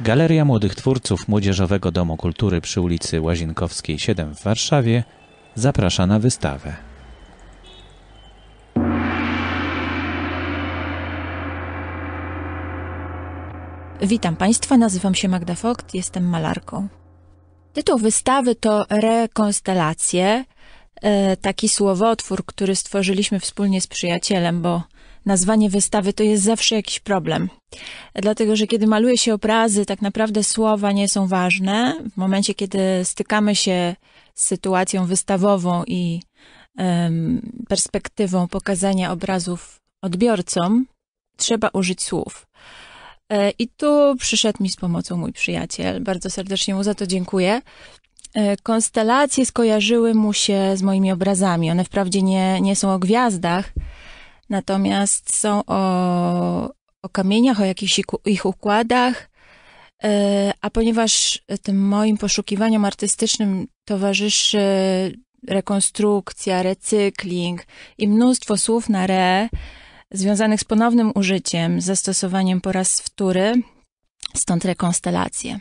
Galeria Młodych Twórców Młodzieżowego Domu Kultury przy ulicy Łazienkowskiej 7 w Warszawie zaprasza na wystawę. Witam Państwa, nazywam się Magda Fogt, jestem malarką. Tytuł wystawy to rekonstelacje, taki słowotwór, który stworzyliśmy wspólnie z przyjacielem, bo nazwanie wystawy to jest zawsze jakiś problem. Dlatego, że kiedy maluje się obrazy, tak naprawdę słowa nie są ważne. W momencie, kiedy stykamy się z sytuacją wystawową i um, perspektywą pokazania obrazów odbiorcom, trzeba użyć słów. E, I tu przyszedł mi z pomocą mój przyjaciel. Bardzo serdecznie mu za to dziękuję. E, konstelacje skojarzyły mu się z moimi obrazami. One wprawdzie nie, nie są o gwiazdach, Natomiast są o, o kamieniach, o jakichś ich, układach. E, a ponieważ tym moim poszukiwaniom artystycznym towarzyszy rekonstrukcja, recykling i mnóstwo słów na re, związanych z ponownym użyciem, zastosowaniem po raz wtóry, stąd rekonstelacje.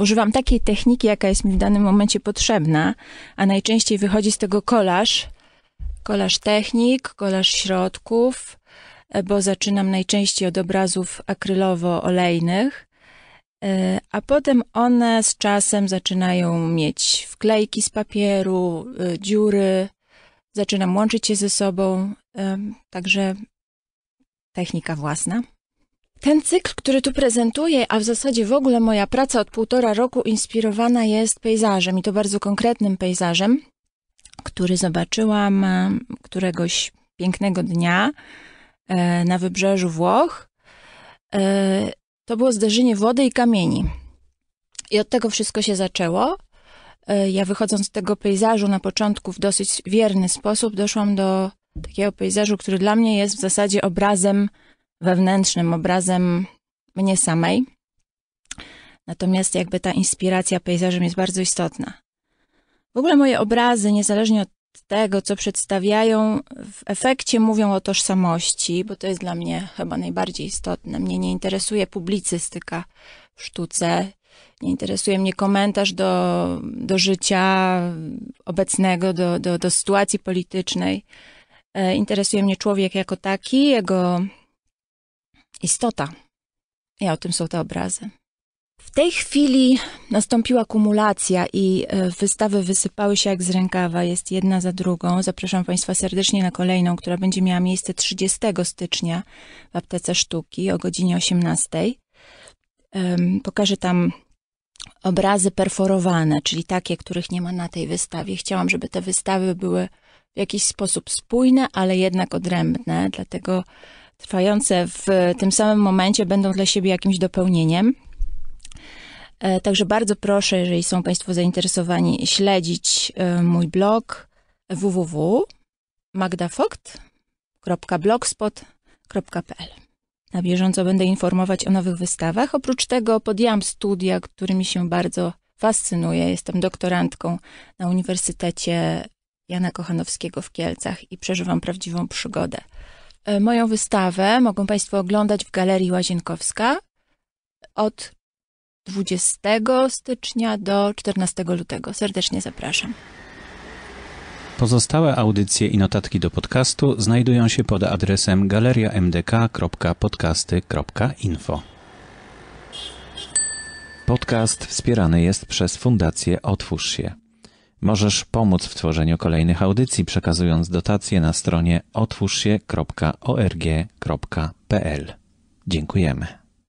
Używam takiej techniki, jaka jest mi w danym momencie potrzebna, a najczęściej wychodzi z tego kolaż, Kolaż technik, kolaż środków, e, bo zaczynam najczęściej od obrazów akrylowo-olejnych, e, a potem one z czasem zaczynają mieć wklejki z papieru, e, dziury, zaczynam łączyć je ze sobą, także technika własna. Ten cykl, który tu prezentuję, a w zasadzie w ogóle moja praca od półtora roku inspirowana jest pejzażem i to bardzo konkretnym pejzażem który zobaczyłam e, któregoś pięknego dnia e, na wybrzeżu Włoch. E, to było zderzenie wody i kamieni. I od tego wszystko się zaczęło. Ja wychodząc z tego pejzażu na początku w dosyć wierny sposób, doszłam do takiego pejzażu, który dla mnie jest w zasadzie obrazem wewnętrznym, obrazem mnie samej. Natomiast jakby ta inspiracja pejzażem jest bardzo istotna. W ogóle moje obrazy, niezależnie od tego, co przedstawiają, w efekcie mówią o tożsamości, bo to jest dla mnie chyba najbardziej istotne. Mnie nie interesuje publicystyka w sztuce, nie interesuje mnie komentarz do, do życia obecnego, do, do, do sytuacji politycznej. E, interesuje mnie człowiek jako taki, jego istota. Ja o tym są te obrazy. W tej chwili nastąpiła kumulacja i e, wystawy wysypały się jak z rękawa, jest jedna za drugą. Zapraszam Państwa serdecznie na kolejną, która będzie miała miejsce 30 stycznia w Aptece Sztuki o godzinie 18. Pokażę tam obrazy perforowane, czyli takie, których nie ma na tej wystawie. Chciałam, żeby te wystawy były w jakiś sposób spójne, ale jednak odrębne, dlatego trwające w tym samym momencie będą dla siebie jakimś dopełnieniem. E, także bardzo proszę, jeżeli są Państwo zainteresowani, śledzić e, mój blog www.magdafogt.blogspot.pl. Na bieżąco będę informować o nowych wystawach. Oprócz tego podjęłam studia, którymi się bardzo fascynuję. Jestem doktorantką na Uniwersytecie Jana Kochanowskiego w Kielcach i przeżywam prawdziwą przygodę. E, moją wystawę mogą Państwo oglądać w Galerii Łazienkowska od 20 stycznia do 14 lutego. Serdecznie zapraszam. Pozostałe audycje i notatki do podcastu znajdują się pod adresem galeriamdk.podcasty.info. Podcast wspierany jest przez Fundację Otwórz się. Możesz pomóc w tworzeniu kolejnych audycji przekazując dotacje na stronie otwórzsie.org.pl. Dziękujemy.